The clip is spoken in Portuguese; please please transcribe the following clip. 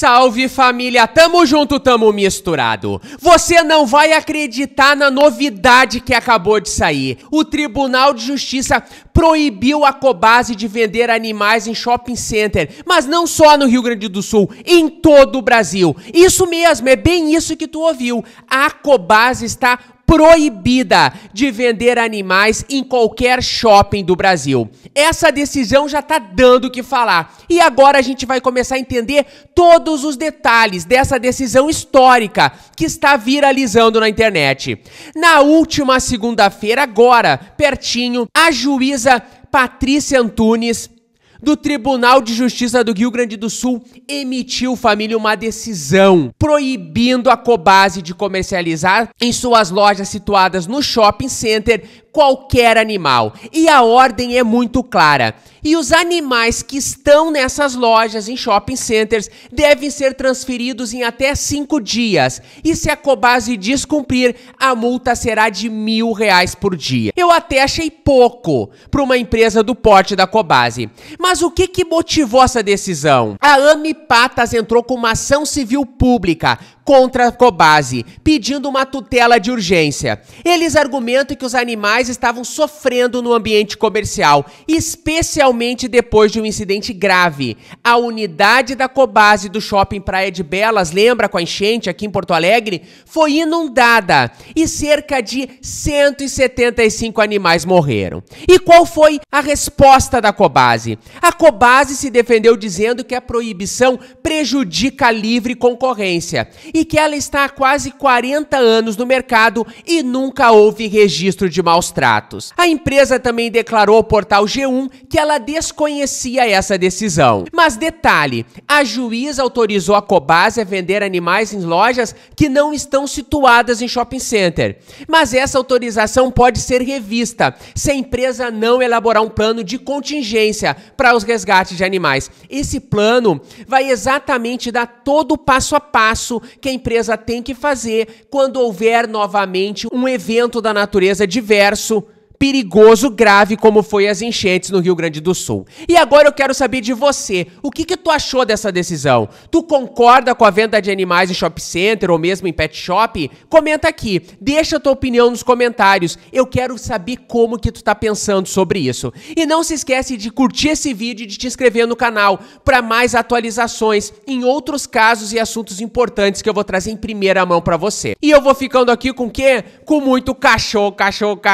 Salve família, tamo junto, tamo misturado. Você não vai acreditar na novidade que acabou de sair. O Tribunal de Justiça proibiu a Cobase de vender animais em shopping center, mas não só no Rio Grande do Sul, em todo o Brasil. Isso mesmo, é bem isso que tu ouviu. A Cobase está proibida de vender animais em qualquer shopping do Brasil. Essa decisão já está dando o que falar. E agora a gente vai começar a entender todos os detalhes dessa decisão histórica que está viralizando na internet. Na última segunda-feira, agora, pertinho, a juíza Patrícia Antunes do Tribunal de Justiça do Rio Grande do Sul emitiu, família, uma decisão proibindo a Cobase de comercializar em suas lojas situadas no shopping center qualquer animal. E a ordem é muito clara. E os animais que estão nessas lojas, em shopping centers, devem ser transferidos em até cinco dias. E se a Cobase descumprir, a multa será de mil reais por dia. Eu até achei pouco para uma empresa do porte da Cobase. Mas o que, que motivou essa decisão? A AMI Patas entrou com uma ação civil pública contra a Cobase, pedindo uma tutela de urgência. Eles argumentam que os animais estavam sofrendo no ambiente comercial, especialmente depois de um incidente grave. A unidade da Cobase do Shopping Praia de Belas, lembra com a enchente aqui em Porto Alegre, foi inundada e cerca de 175 animais morreram. E qual foi a resposta da Cobase? A Cobase se defendeu dizendo que a proibição prejudica a livre concorrência e que ela está há quase 40 anos no mercado e nunca houve registro de maus maus tratos. A empresa também declarou ao portal G1 que ela desconhecia essa decisão. Mas detalhe, a juíza autorizou a Cobase a vender animais em lojas que não estão situadas em shopping center. Mas essa autorização pode ser revista se a empresa não elaborar um plano de contingência para os resgates de animais. Esse plano vai exatamente dar todo o passo a passo que a empresa tem que fazer quando houver novamente um evento da natureza diversa intenso, perigoso, grave como foi as enchentes no Rio Grande do Sul. E agora eu quero saber de você, o que que tu achou dessa decisão? Tu concorda com a venda de animais em shopping center ou mesmo em pet shop? Comenta aqui, deixa a tua opinião nos comentários. Eu quero saber como que tu tá pensando sobre isso. E não se esquece de curtir esse vídeo e de te inscrever no canal para mais atualizações em outros casos e assuntos importantes que eu vou trazer em primeira mão para você. E eu vou ficando aqui com o quê? Com muito cachorro, cachorro, cachorro.